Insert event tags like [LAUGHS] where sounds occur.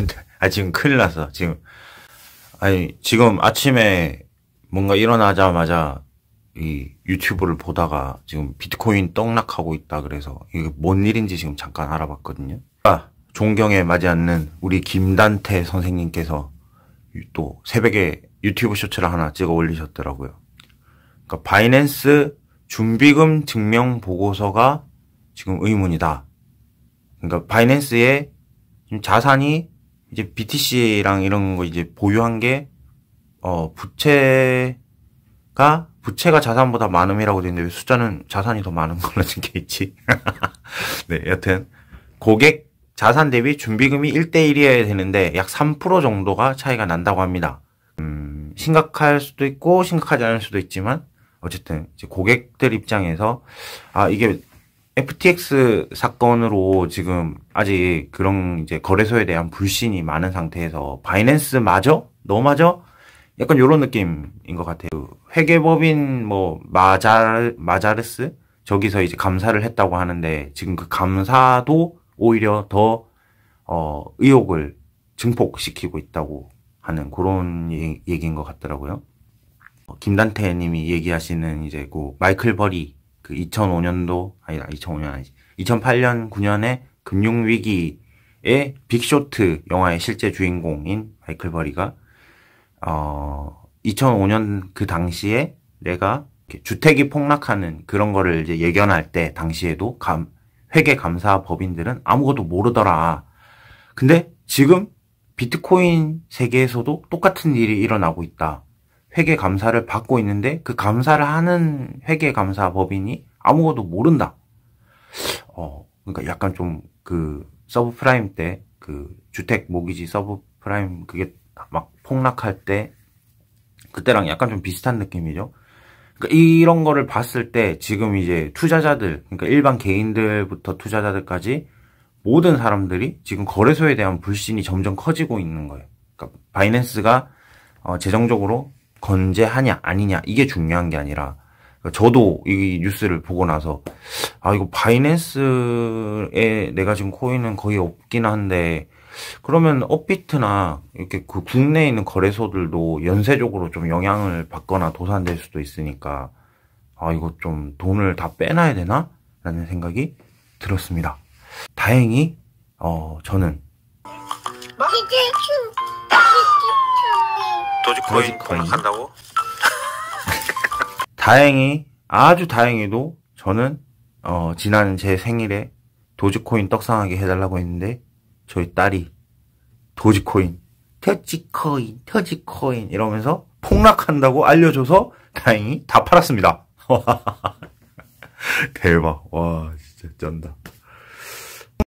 근데 아 지금 큰일 났어. 지금 아니 지금 아침에 뭔가 일어나자마자 이 유튜브를 보다가 지금 비트코인 떡락하고 있다 그래서 이게 뭔 일인지 지금 잠깐 알아봤거든요. 아 존경에 맞지 않는 우리 김단태 선생님께서 또 새벽에 유튜브 쇼츠를 하나 찍어 올리셨더라고요. 그러니까 바이낸스 준비금 증명 보고서가 지금 의문이다. 그러니까 바이낸스의 자산이 이제 BTC랑 이런 거 이제 보유한 게 어, 부채가 부채가 자산보다 많음이라고 되는데 어있왜 숫자는 자산이 더 많은 걸로 적혀 있지? [LAUGHS] 네, 여튼 고객 자산 대비 준비금이 1대1이어야 되는데 약 3% 정도가 차이가 난다고 합니다. 음, 심각할 수도 있고 심각하지 않을 수도 있지만 어쨌든 고객들 입장에서 아 이게 FTX 사건으로 지금 아직 그런 이제 거래소에 대한 불신이 많은 상태에서 바이낸스 맞아? 너 맞아? 약간 요런 느낌인 것 같아요. 회계법인 뭐 마자 마자르스 저기서 이제 감사를 했다고 하는데 지금 그 감사도 오히려 더 어, 의혹을 증폭시키고 있다고 하는 그런 얘기인 것 같더라고요. 어, 김단태 님이 얘기하시는 이제 그 마이클 버리 그 2005년도 아니다 2005년 아니지 2008년 9년에 금융위기의 빅쇼트 영화의 실제 주인공인 마이클 버리가 어 2005년 그 당시에 내가 주택이 폭락하는 그런 거를 이제 예견할 때 당시에도 감 회계 감사 법인들은 아무것도 모르더라. 근데 지금 비트코인 세계에서도 똑같은 일이 일어나고 있다. 회계 감사를 받고 있는데 그 감사를 하는 회계 감사 법인이 아무것도 모른다. 어, 그러니까 약간 좀 그 서브프라임 때 그 주택 모기지 서브프라임 그게 막 폭락할 때 그때랑 약간 좀 비슷한 느낌이죠. 그러니까 이런 거를 봤을 때 지금 이제 투자자들, 그러니까 일반 개인들부터 투자자들까지 모든 사람들이 지금 거래소에 대한 불신이 점점 커지고 있는 거예요. 그러니까 바이낸스가 어, 재정적으로 건재하냐 아니냐 이게 중요한 게 아니라 그러니까 저도 이 뉴스를 보고 나서 아 이거 바이낸스에 내가 지금 코인은 거의 없긴 한데 그러면 업비트나 이렇게 그 국내에 있는 거래소들도 연쇄적으로 좀 영향을 받거나 도산될 수도 있으니까 아 이거 좀 돈을 다 빼놔야 되나 라는 생각이 들었습니다 다행히 어 저는 도지코인 폭락한다고? [LAUGHS] 다행히 아주 다행히도 저는 어, 지난 제 생일에 도지코인 떡상하게 해달라고 했는데 저희 딸이 도지코인, 터지코인, 터지코인 이러면서 폭락한다고 알려줘서 다행히 다 팔았습니다. [LAUGHS] 대박. 와 진짜 쩐다.